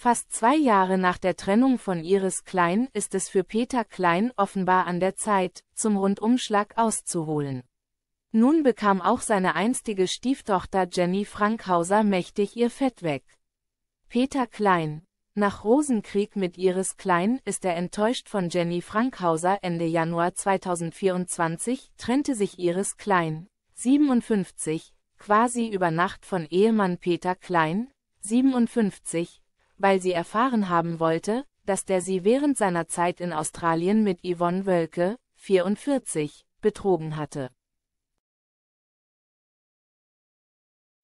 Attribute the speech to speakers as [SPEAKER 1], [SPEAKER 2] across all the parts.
[SPEAKER 1] Fast zwei Jahre nach der Trennung von Iris Klein ist es für Peter Klein offenbar an der Zeit, zum Rundumschlag auszuholen. Nun bekam auch seine einstige Stieftochter Jenny Frankhauser mächtig ihr Fett weg. Peter Klein. Nach Rosenkrieg mit Iris Klein ist er enttäuscht von Jenny Frankhauser Ende Januar 2024 trennte sich Iris Klein, 57, quasi über Nacht von Ehemann Peter Klein, 57, weil sie erfahren haben wollte, dass der sie während seiner Zeit in Australien mit Yvonne Wölke, 44, betrogen hatte.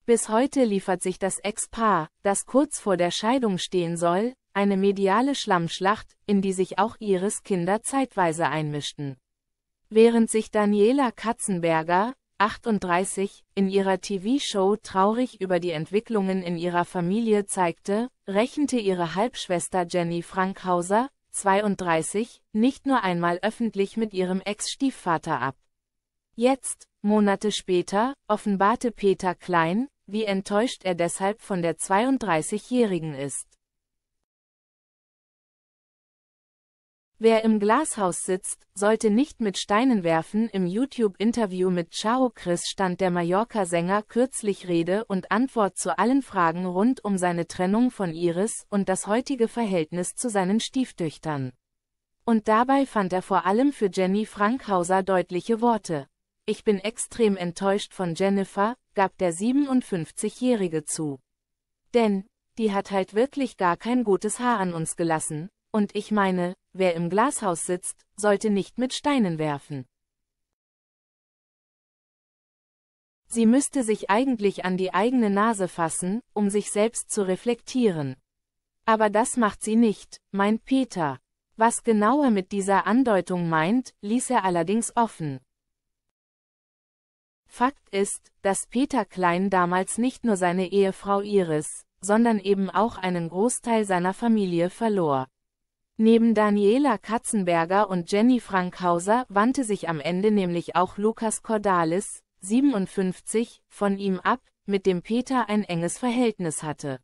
[SPEAKER 1] Bis heute liefert sich das Ex-Paar, das kurz vor der Scheidung stehen soll, eine mediale Schlammschlacht, in die sich auch ihres Kinder zeitweise einmischten. Während sich Daniela Katzenberger, 38, in ihrer TV-Show traurig über die Entwicklungen in ihrer Familie zeigte, rechnete ihre Halbschwester Jenny Frankhauser, 32, nicht nur einmal öffentlich mit ihrem Ex-Stiefvater ab. Jetzt, Monate später, offenbarte Peter Klein, wie enttäuscht er deshalb von der 32-Jährigen ist. Wer im Glashaus sitzt, sollte nicht mit Steinen werfen. Im YouTube-Interview mit Chao Chris stand der Mallorca-Sänger kürzlich Rede und Antwort zu allen Fragen rund um seine Trennung von Iris und das heutige Verhältnis zu seinen Stieftöchtern. Und dabei fand er vor allem für Jenny Frankhauser deutliche Worte. Ich bin extrem enttäuscht von Jennifer, gab der 57-Jährige zu. Denn, die hat halt wirklich gar kein gutes Haar an uns gelassen, und ich meine, Wer im Glashaus sitzt, sollte nicht mit Steinen werfen. Sie müsste sich eigentlich an die eigene Nase fassen, um sich selbst zu reflektieren. Aber das macht sie nicht, meint Peter. Was genau er mit dieser Andeutung meint, ließ er allerdings offen. Fakt ist, dass Peter Klein damals nicht nur seine Ehefrau Iris, sondern eben auch einen Großteil seiner Familie verlor. Neben Daniela Katzenberger und Jenny Frankhauser wandte sich am Ende nämlich auch Lukas Cordalis, 57, von ihm ab, mit dem Peter ein enges Verhältnis hatte.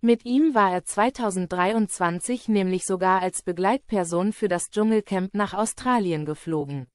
[SPEAKER 1] Mit ihm war er 2023 nämlich sogar als Begleitperson für das Dschungelcamp nach Australien geflogen.